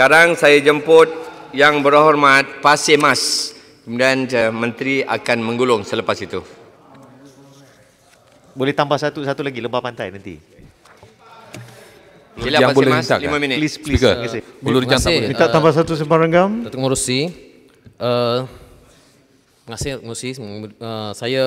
Sekarang saya jemput yang berhormat Pasir Mas. Kemudian eh, menteri akan menggulung selepas itu. Boleh tambah satu satu lagi lembah pantai nanti. Sila Pasir boleh Mas 5 minit. Please please. Bulur jam tak Minta tambah satu sembarang gam. Eh, Datuk Ngurusi. Uh, eh, terima kasih Ngurusi. saya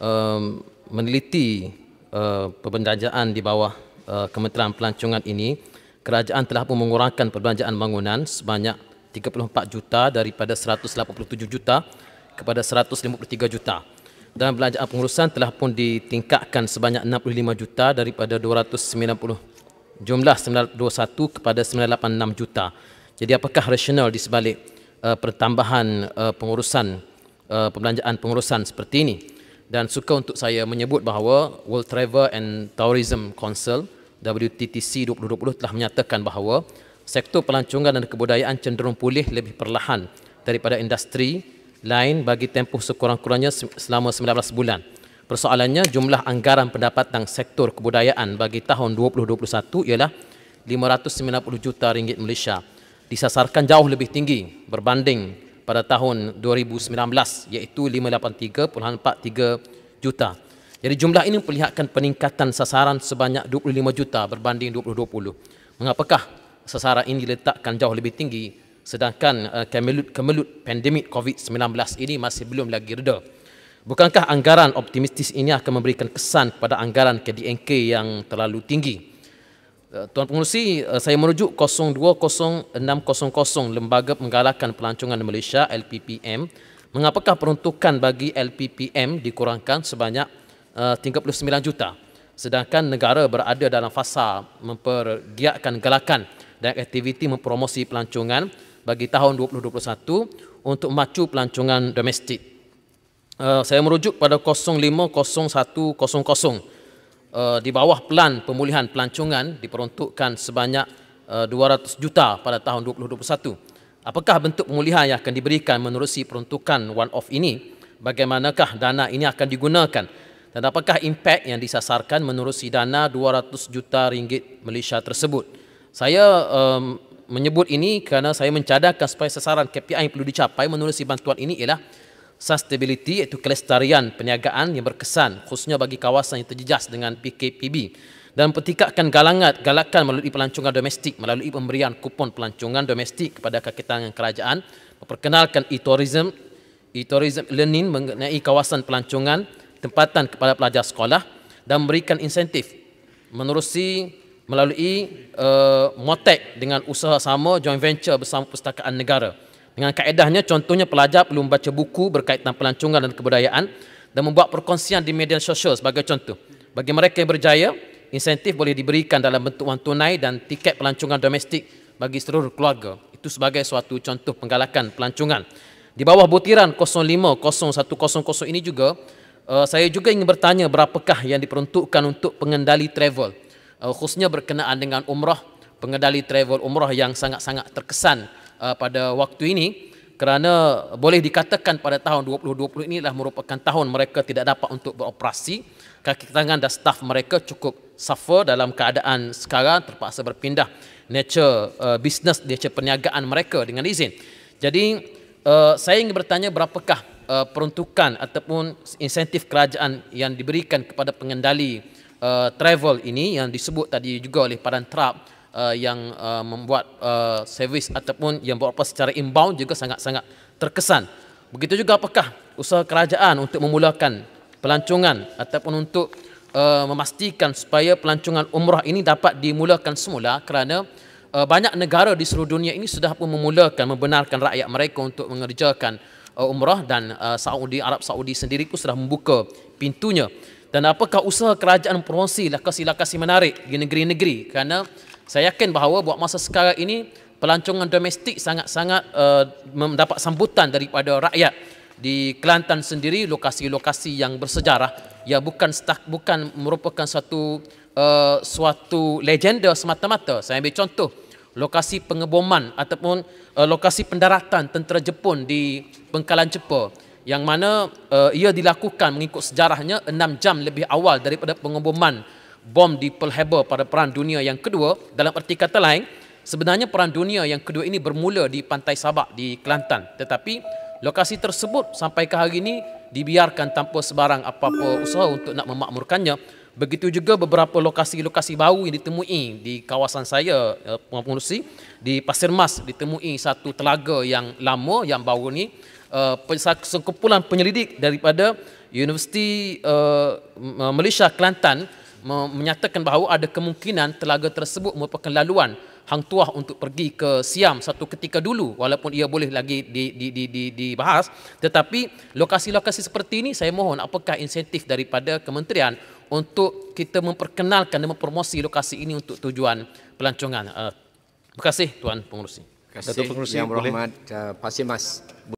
uh, meneliti uh, perbendajaan di bawah uh, Kementerian Pelancongan ini kerajaan telah pun mengurangkan perbelanjaan bangunan sebanyak 34 juta daripada 187 juta kepada 153 juta. Dan belanjaan pengurusan telah pun ditingkatkan sebanyak 65 juta daripada 290 jumlah 921 kepada 986 juta. Jadi apakah rasional di sebalik uh, pertambahan uh, pengurusan uh, perbelanjaan pengurusan seperti ini? Dan suka untuk saya menyebut bahawa World Travel and Tourism Council WTTC 2020 telah menyatakan bahawa sektor pelancongan dan kebudayaan cenderung pulih lebih perlahan daripada industri lain bagi tempoh sekurang-kurangnya selama 19 bulan. Persoalannya jumlah anggaran pendapatan sektor kebudayaan bagi tahun 2021 ialah 590 juta ringgit Malaysia disasarkan jauh lebih tinggi berbanding pada tahun 2019 iaitu 583.43 juta. Jadi jumlah ini memperlihatkan peningkatan sasaran sebanyak 25 juta berbanding 2020. Mengapakah sasaran ini diletakkan jauh lebih tinggi sedangkan kemelut-kemelut eh, pandemik COVID-19 ini masih belum lagi reda? Bukankah anggaran optimistis ini akan memberikan kesan kepada anggaran KDNK yang terlalu tinggi? Eh, Tuan Pengurusi, eh, saya merujuk 020600 Lembaga Penggalakan Pelancongan Malaysia LPPM. Mengapakah peruntukan bagi LPPM dikurangkan sebanyak Eh, uh, 39 juta. Sedangkan negara berada dalam fasa mempergiatkan gelakan dan aktiviti mempromosi pelancongan bagi tahun 2021 untuk memacu pelancongan domestik. Uh, saya merujuk pada 050100 eh, di bawah pelan pemulihan pelancongan diperuntukkan sebanyak 200 juta pada tahun 2021. Apakah bentuk pemulihan yang akan diberikan menerusi peruntukan one off ini? Bagaimanakah dana ini akan digunakan? dan apakah impak yang disasarkan menurut si sidana 200 juta ringgit Malaysia tersebut. Saya um, menyebut ini kerana saya mencadangkan supaya sasaran KPI yang perlu dicapai menurut si bantuan ini ialah sustainability iaitu kelestarian perniagaan yang berkesan khususnya bagi kawasan yang terjejas dengan PKPB dan pentingkan galangat galakan melalui pelancongan domestik melalui pemberian kupon pelancongan domestik kepada kaki kerajaan memperkenalkan e-tourism e-tourism learning mengenai kawasan pelancongan tempatan kepada pelajar sekolah dan memberikan insentif menerusi melalui uh, eh, motek dengan usaha sama joint venture bersama perpustakaan negara. Dengan kaedahnya contohnya pelajar perlu membaca buku berkaitan pelancongan dan kebudayaan dan membuat perkongsian di media sosial sebagai contoh. Bagi mereka yang berjaya, insentif boleh diberikan dalam bentuk wang tunai dan tiket pelancongan domestik bagi seluruh keluarga. Itu sebagai suatu contoh penggalakan pelancongan. Di bawah butiran 050100 ini juga, uh, saya juga ingin bertanya berapakah yang diperuntukkan untuk pengendali travel uh, khususnya berkenaan dengan umrah pengendali travel umrah yang sangat-sangat terkesan uh, pada waktu ini kerana boleh dikatakan pada tahun 2020 ini adalah merupakan tahun mereka tidak dapat untuk beroperasi kaki tangan dan staf mereka cukup suffer dalam keadaan sekarang terpaksa berpindah nature uh, business nature perniagaan mereka dengan izin jadi uh, saya ingin bertanya berapakah uh, peruntukan ataupun insentif kerajaan yang diberikan kepada pengendali uh, travel ini yang disebut tadi juga oleh Padan Trap uh, yang uh, membuat uh, servis ataupun yang beroperasi secara inbound juga sangat-sangat terkesan. Begitu juga apakah usaha kerajaan untuk memulakan pelancongan ataupun untuk uh, memastikan supaya pelancongan umrah ini dapat dimulakan semula kerana uh, banyak negara di seluruh dunia ini sudah pun memulakan membenarkan rakyat mereka untuk mengerjakan uh, umrah dan uh, Saudi Arab Saudi sendiri pun sudah membuka pintunya. Dan apakah usaha kerajaan promosi lokasi-lokasi lah lah menarik di negeri-negeri? Kerana saya yakin bahawa buat masa sekarang ini pelancongan domestik sangat-sangat uh, mendapat sambutan daripada rakyat di Kelantan sendiri lokasi-lokasi yang bersejarah ya bukan bukan merupakan satu uh, suatu legenda semata-mata. Saya ambil contoh lokasi pengeboman ataupun uh, lokasi pendaratan tentera Jepun di Bengkalan Cepa yang mana uh, ia dilakukan mengikut sejarahnya 6 jam lebih awal daripada pengeboman bom di Pearl Harbor pada Perang Dunia yang kedua dalam erti kata lain sebenarnya Perang Dunia yang kedua ini bermula di Pantai Sabak di Kelantan tetapi lokasi tersebut sampai ke hari ini dibiarkan tanpa sebarang apa-apa usaha untuk nak memakmurkannya Begitu juga beberapa lokasi-lokasi baru yang ditemui di kawasan saya eh, uh, pengurusi di Pasir Mas ditemui satu telaga yang lama yang baru ni uh, sekumpulan penyelidik daripada Universiti eh, Malaysia Kelantan menyatakan bahawa ada kemungkinan telaga tersebut merupakan laluan Hang Tuah untuk pergi ke Siam satu ketika dulu walaupun ia boleh lagi di di di di dibahas tetapi lokasi-lokasi seperti ini saya mohon apakah insentif daripada kementerian untuk kita memperkenalkan dan mempromosi lokasi ini untuk tujuan pelancongan. Uh, terima kasih Tuan Pengurusi. Terima kasih Datuk Pengurusi yang berhormat uh, Pasir Mas.